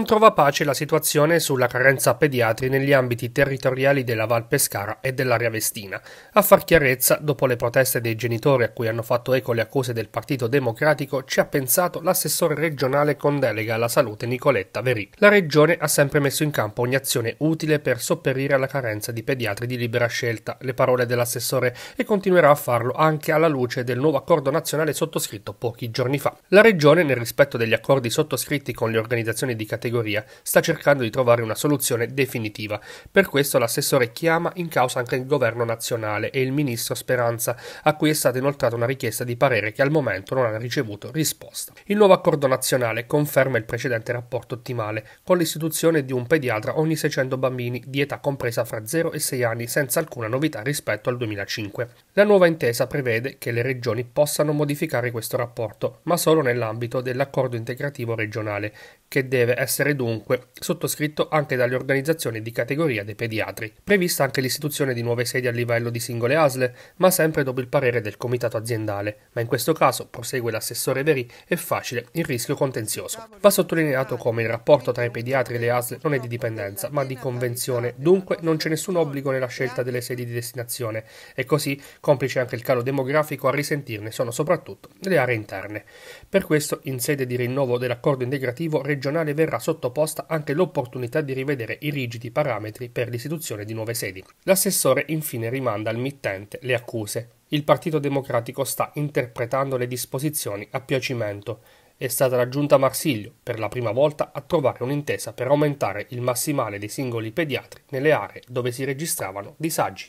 Non trova pace la situazione sulla carenza pediatri negli ambiti territoriali della Val Pescara e dell'area Vestina. A far chiarezza, dopo le proteste dei genitori a cui hanno fatto eco le accuse del Partito Democratico, ci ha pensato l'assessore regionale con delega alla salute Nicoletta Verì. La regione ha sempre messo in campo ogni azione utile per sopperire alla carenza di pediatri di libera scelta, le parole dell'assessore, e continuerà a farlo anche alla luce del nuovo accordo nazionale sottoscritto pochi giorni fa. La regione, nel rispetto degli accordi sottoscritti con le organizzazioni di categoria, categoria sta cercando di trovare una soluzione definitiva. Per questo l'assessore chiama in causa anche il governo nazionale e il ministro Speranza, a cui è stata inoltrata una richiesta di parere che al momento non ha ricevuto risposta. Il nuovo accordo nazionale conferma il precedente rapporto ottimale, con l'istituzione di un pediatra ogni 600 bambini di età compresa fra 0 e 6 anni, senza alcuna novità rispetto al 2005. La nuova intesa prevede che le regioni possano modificare questo rapporto, ma solo nell'ambito dell'accordo integrativo regionale, che deve essere essere dunque sottoscritto anche dalle organizzazioni di categoria dei pediatri. Prevista anche l'istituzione di nuove sedi a livello di singole ASLE, ma sempre dopo il parere del comitato aziendale, ma in questo caso, prosegue l'assessore Veri, è facile il rischio contenzioso. Va sottolineato come il rapporto tra i pediatri e le ASL non è di dipendenza, ma di convenzione, dunque non c'è nessun obbligo nella scelta delle sedi di destinazione e così, complice anche il calo demografico, a risentirne sono soprattutto le aree interne. Per questo, in sede di rinnovo dell'accordo integrativo regionale verrà sottoposta anche l'opportunità di rivedere i rigidi parametri per l'istituzione di nuove sedi. L'assessore infine rimanda al mittente le accuse. Il Partito Democratico sta interpretando le disposizioni a piacimento è stata la giunta Marsiglio per la prima volta a trovare un'intesa per aumentare il massimale dei singoli pediatri nelle aree dove si registravano disagi.